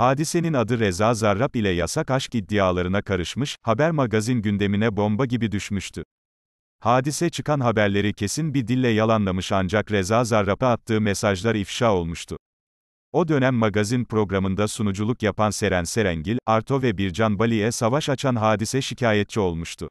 Hadisenin adı Reza Zarrab ile yasak aşk iddialarına karışmış, haber magazin gündemine bomba gibi düşmüştü. Hadise çıkan haberleri kesin bir dille yalanlamış ancak Reza Zarrab'a attığı mesajlar ifşa olmuştu. O dönem magazin programında sunuculuk yapan Seren Serengil, Arto ve Bircan Bali'ye savaş açan hadise şikayetçi olmuştu.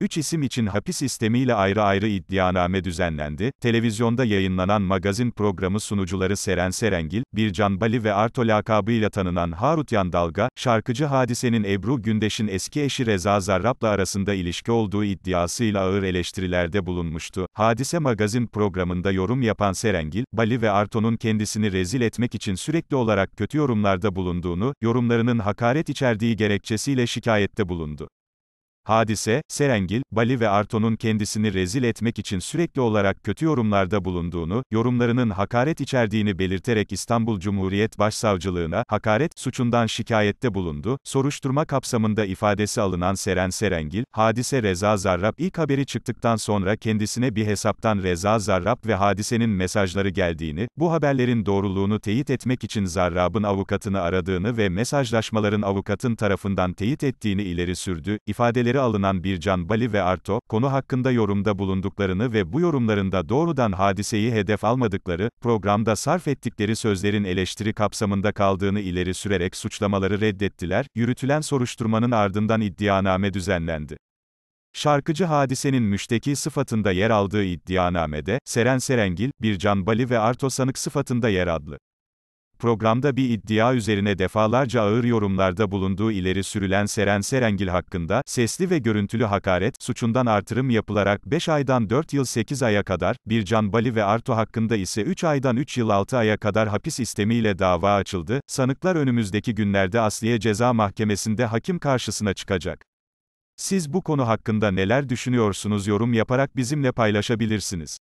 Üç isim için hapis istemiyle ayrı ayrı iddianame düzenlendi. Televizyonda yayınlanan magazin programı sunucuları Seren Serengil, Bircan Bali ve Arto lakabıyla tanınan Harut Yandalga, şarkıcı Hadise'nin Ebru Gündeş'in eski eşi Reza Zarrab'la arasında ilişki olduğu iddiasıyla ağır eleştirilerde bulunmuştu. Hadise magazin programında yorum yapan Serengil, Bali ve Arto'nun kendisini rezil etmek için sürekli olarak kötü yorumlarda bulunduğunu, yorumlarının hakaret içerdiği gerekçesiyle şikayette bulundu. Hadise, Serengil, Bali ve Arto'nun kendisini rezil etmek için sürekli olarak kötü yorumlarda bulunduğunu, yorumlarının hakaret içerdiğini belirterek İstanbul Cumhuriyet Başsavcılığına hakaret suçundan şikayette bulundu. Soruşturma kapsamında ifadesi alınan Seren Serengil, Hadise Reza Zarrab ilk haberi çıktıktan sonra kendisine bir hesaptan Reza Zarrab ve Hadise'nin mesajları geldiğini, bu haberlerin doğruluğunu teyit etmek için Zarrab'ın avukatını aradığını ve mesajlaşmaların avukatın tarafından teyit ettiğini ileri sürdü. İfadeleri geri alınan Bircan Bali ve Arto, konu hakkında yorumda bulunduklarını ve bu yorumlarında doğrudan hadiseyi hedef almadıkları, programda sarf ettikleri sözlerin eleştiri kapsamında kaldığını ileri sürerek suçlamaları reddettiler, yürütülen soruşturmanın ardından iddianame düzenlendi. Şarkıcı hadisenin müşteki sıfatında yer aldığı iddianamede, Seren Serengil, Bircan Bali ve Arto Sanık sıfatında yer adlı programda bir iddia üzerine defalarca ağır yorumlarda bulunduğu ileri sürülen Seren Serengil hakkında, sesli ve görüntülü hakaret, suçundan artırım yapılarak 5 aydan 4 yıl 8 aya kadar, Bircan Bali ve Arto hakkında ise 3 aydan 3 yıl 6 aya kadar hapis istemiyle dava açıldı, sanıklar önümüzdeki günlerde Asliye Ceza Mahkemesi'nde hakim karşısına çıkacak. Siz bu konu hakkında neler düşünüyorsunuz yorum yaparak bizimle paylaşabilirsiniz.